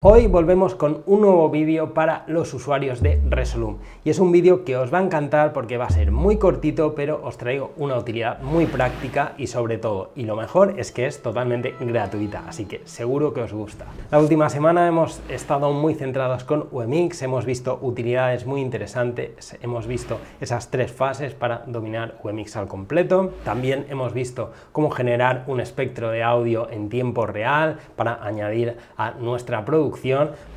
Hoy volvemos con un nuevo vídeo para los usuarios de Resolume y es un vídeo que os va a encantar porque va a ser muy cortito pero os traigo una utilidad muy práctica y sobre todo, y lo mejor es que es totalmente gratuita, así que seguro que os gusta. La última semana hemos estado muy centrados con UEMIX, hemos visto utilidades muy interesantes, hemos visto esas tres fases para dominar UEMIX al completo, también hemos visto cómo generar un espectro de audio en tiempo real para añadir a nuestra producción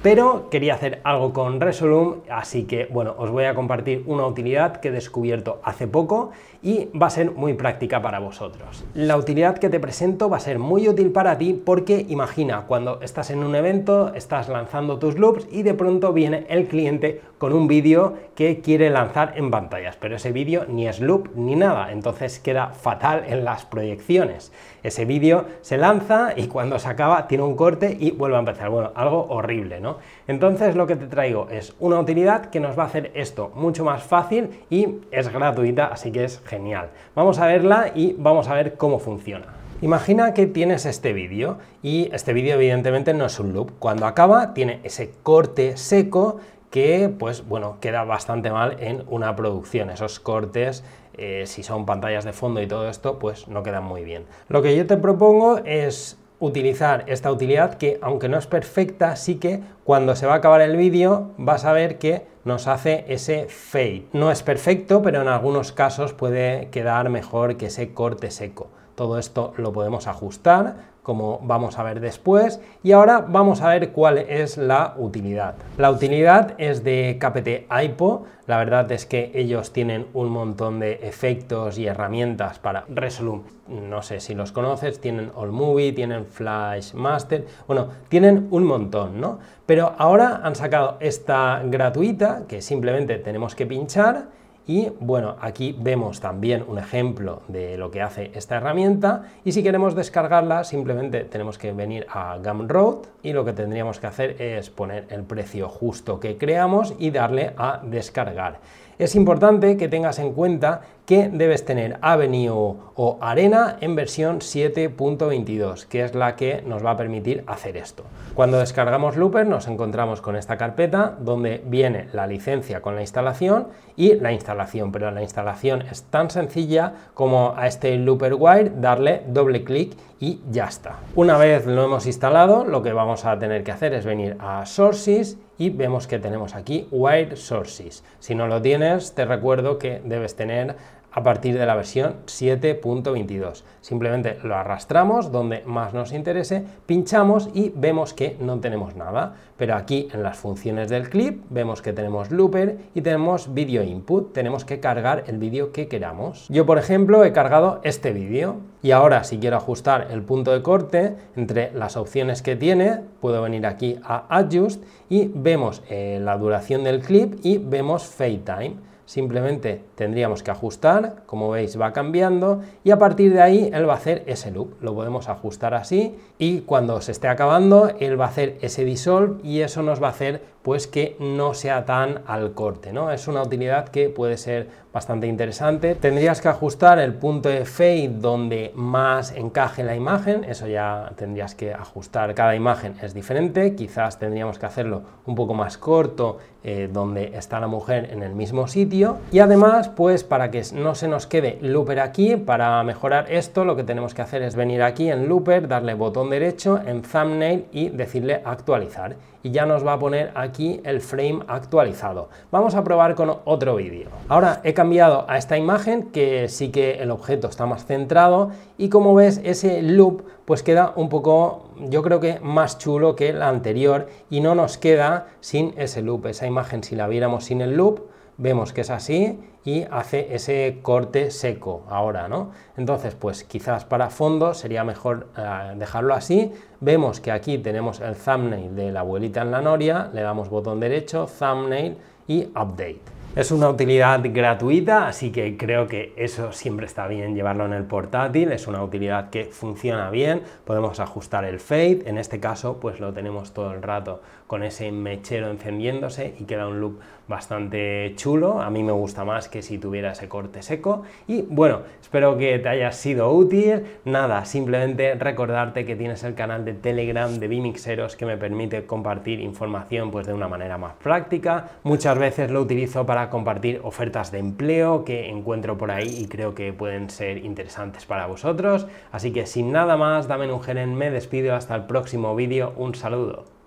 pero quería hacer algo con Resolume, así que bueno, os voy a compartir una utilidad que he descubierto hace poco y va a ser muy práctica para vosotros. La utilidad que te presento va a ser muy útil para ti porque imagina cuando estás en un evento, estás lanzando tus loops y de pronto viene el cliente con un vídeo que quiere lanzar en pantallas, pero ese vídeo ni es loop ni nada, entonces queda fatal en las proyecciones. Ese vídeo se lanza y cuando se acaba tiene un corte y vuelve a empezar. Bueno, algo horrible, ¿no? Entonces lo que te traigo es una utilidad que nos va a hacer esto mucho más fácil y es gratuita, así que es genial. Vamos a verla y vamos a ver cómo funciona. Imagina que tienes este vídeo y este vídeo evidentemente no es un loop. Cuando acaba tiene ese corte seco que pues bueno queda bastante mal en una producción esos cortes eh, si son pantallas de fondo y todo esto pues no quedan muy bien lo que yo te propongo es utilizar esta utilidad que, aunque no es perfecta, sí que cuando se va a acabar el vídeo vas a ver que nos hace ese fade. No es perfecto, pero en algunos casos puede quedar mejor que ese corte seco. Todo esto lo podemos ajustar, como vamos a ver después. Y ahora vamos a ver cuál es la utilidad. La utilidad es de KPT ipo La verdad es que ellos tienen un montón de efectos y herramientas para Resolve. No sé si los conoces, tienen All Movie, tienen Flash Master, bueno, tienen un montón, ¿no? Pero ahora han sacado esta gratuita que simplemente tenemos que pinchar y bueno, aquí vemos también un ejemplo de lo que hace esta herramienta y si queremos descargarla simplemente tenemos que venir a Gumroad y lo que tendríamos que hacer es poner el precio justo que creamos y darle a descargar es importante que tengas en cuenta que debes tener Avenue o Arena en versión 7.22, que es la que nos va a permitir hacer esto. Cuando descargamos Looper nos encontramos con esta carpeta donde viene la licencia con la instalación y la instalación, pero la instalación es tan sencilla como a este Looper Wire darle doble clic y ya está. Una vez lo hemos instalado, lo que vamos a tener que hacer es venir a Sources y vemos que tenemos aquí white Sources. Si no lo tienes, te recuerdo que debes tener a partir de la versión 7.22. Simplemente lo arrastramos donde más nos interese, pinchamos y vemos que no tenemos nada. Pero aquí en las funciones del clip vemos que tenemos looper y tenemos video input. Tenemos que cargar el vídeo que queramos. Yo, por ejemplo, he cargado este vídeo y ahora si quiero ajustar el punto de corte entre las opciones que tiene, puedo venir aquí a Adjust y vemos eh, la duración del clip y vemos Fade Time. Simplemente tendríamos que ajustar, como veis va cambiando y a partir de ahí él va a hacer ese loop. Lo podemos ajustar así y cuando se esté acabando él va a hacer ese dissolve y eso nos va a hacer pues que no sea tan al corte, ¿no? Es una utilidad que puede ser bastante interesante. Tendrías que ajustar el punto de fade donde más encaje la imagen, eso ya tendrías que ajustar, cada imagen es diferente, quizás tendríamos que hacerlo un poco más corto eh, donde está la mujer en el mismo sitio y además pues para que no se nos quede looper aquí, para mejorar esto lo que tenemos que hacer es venir aquí en looper, darle botón derecho en thumbnail y decirle actualizar y ya nos va a poner aquí aquí el frame actualizado. Vamos a probar con otro vídeo. Ahora he cambiado a esta imagen que sí que el objeto está más centrado y como ves ese loop pues queda un poco yo creo que más chulo que la anterior y no nos queda sin ese loop. Esa imagen si la viéramos sin el loop vemos que es así y hace ese corte seco ahora, ¿no? Entonces, pues quizás para fondo sería mejor eh, dejarlo así. Vemos que aquí tenemos el thumbnail de la abuelita en la noria, le damos botón derecho, thumbnail y update. Es una utilidad gratuita, así que creo que eso siempre está bien llevarlo en el portátil, es una utilidad que funciona bien, podemos ajustar el fade, en este caso pues lo tenemos todo el rato con ese mechero encendiéndose y queda un loop bastante chulo, a mí me gusta más que si tuviera ese corte seco y bueno, espero que te haya sido útil, nada, simplemente recordarte que tienes el canal de Telegram de Bimixeros que me permite compartir información pues de una manera más práctica, muchas veces lo utilizo para compartir ofertas de empleo que encuentro por ahí y creo que pueden ser interesantes para vosotros. Así que sin nada más, dame un en me despido, hasta el próximo vídeo, un saludo.